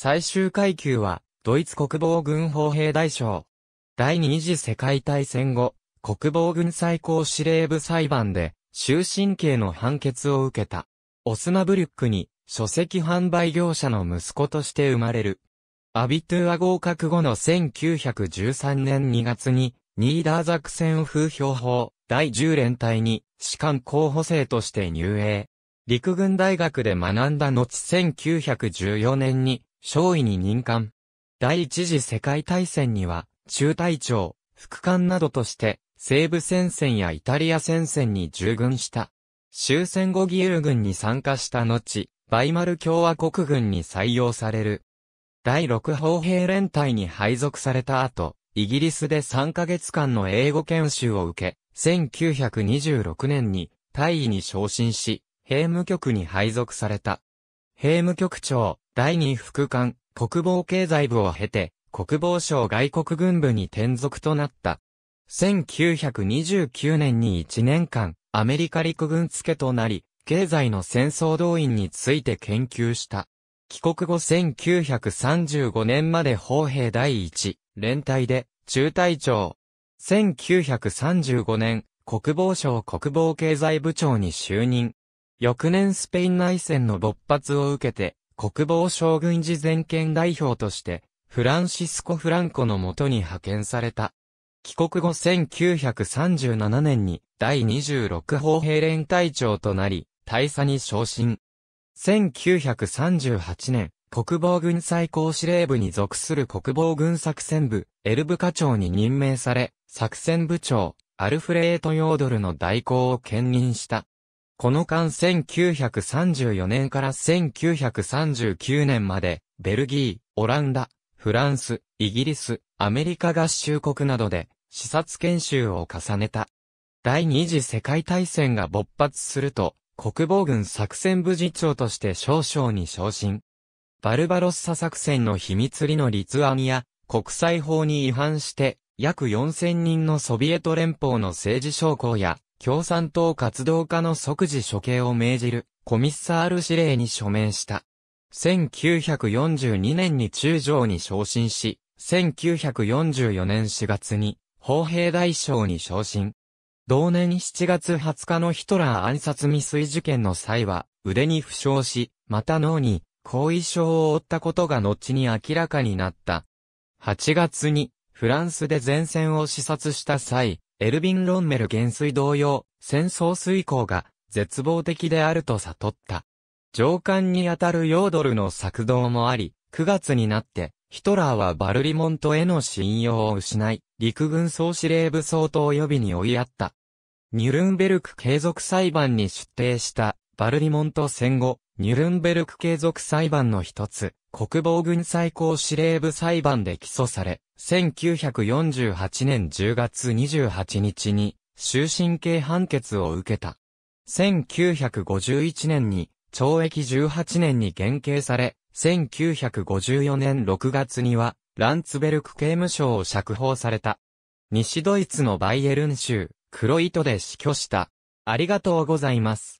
最終階級は、ドイツ国防軍砲兵大将。第二次世界大戦後、国防軍最高司令部裁判で、終身刑の判決を受けた。オスナブルックに、書籍販売業者の息子として生まれる。アビトゥア合格後の1913年2月に、ニーダーザクセン風評法第10連隊に士官候補生として入営。陸軍大学で学んだ後1914年に少尉に任官。第一次世界大戦には、中隊長、副官などとして、西部戦線やイタリア戦線に従軍した。終戦後義勇軍に参加した後、バイマル共和国軍に採用される。第六砲兵連隊に配属された後、イギリスで3ヶ月間の英語研修を受け、1926年に大尉に昇進し、兵務局に配属された。兵務局長、第2副官、国防経済部を経て、国防省外国軍部に転属となった。1929年に1年間、アメリカ陸軍付けとなり、経済の戦争動員について研究した。帰国後1935年まで砲兵第一、連隊で、中隊長。1935年、国防省国防経済部長に就任。翌年スペイン内戦の勃発を受けて、国防将軍事全権代表として、フランシスコ・フランコのもとに派遣された。帰国後1937年に第26砲兵連隊長となり、大佐に昇進。1938年、国防軍最高司令部に属する国防軍作戦部、エルブ課長に任命され、作戦部長、アルフレート・ヨードルの代行を兼任した。この間1934年から1939年まで、ベルギー、オランダ、フランス、イギリス、アメリカ合衆国などで、視察研修を重ねた。第二次世界大戦が勃発すると、国防軍作戦部次長として少将に昇進。バルバロッサ作戦の秘密裏の立案や、国際法に違反して、約4000人のソビエト連邦の政治将校や共産党活動家の即時処刑を命じるコミッサール指令に署名した。1942年に中将に昇進し、1944年4月に砲兵大将に昇進。同年7月20日のヒトラー暗殺未遂事件の際は、腕に負傷し、また脳に後遺症を負ったことが後に明らかになった。8月に、フランスで前線を視察した際、エルヴィン・ロンメル元水同様、戦争遂行が絶望的であると悟った。上官にあたるヨードルの策動もあり、9月になって、ヒトラーはバルリモントへの信用を失い、陸軍総司令部総統予備に追いやった。ニュルンベルク継続裁判に出廷したバルリモント戦後、ニュルンベルク継続裁判の一つ、国防軍最高司令部裁判で起訴され、1948年10月28日に終身刑判決を受けた。1951年に懲役18年に減刑され、1954年6月にはランツベルク刑務所を釈放された。西ドイツのバイエルン州、黒糸で死去した。ありがとうございます。